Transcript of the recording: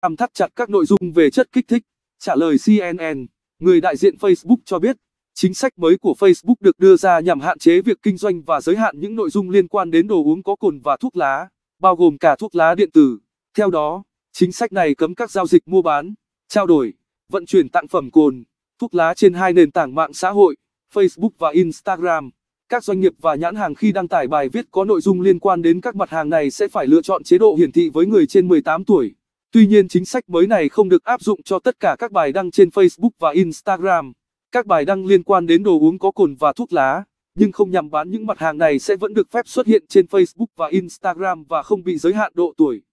Am thắt chặt các nội dung về chất kích thích. Trả lời CNN, người đại diện Facebook cho biết, chính sách mới của Facebook được đưa ra nhằm hạn chế việc kinh doanh và giới hạn những nội dung liên quan đến đồ uống có cồn và thuốc lá, bao gồm cả thuốc lá điện tử. Theo đó, chính sách này cấm các giao dịch mua bán, trao đổi, vận chuyển tặng phẩm cồn, thuốc lá trên hai nền tảng mạng xã hội, Facebook và Instagram. Các doanh nghiệp và nhãn hàng khi đăng tải bài viết có nội dung liên quan đến các mặt hàng này sẽ phải lựa chọn chế độ hiển thị với người trên 18 tuổi. Tuy nhiên chính sách mới này không được áp dụng cho tất cả các bài đăng trên Facebook và Instagram. Các bài đăng liên quan đến đồ uống có cồn và thuốc lá, nhưng không nhằm bán những mặt hàng này sẽ vẫn được phép xuất hiện trên Facebook và Instagram và không bị giới hạn độ tuổi.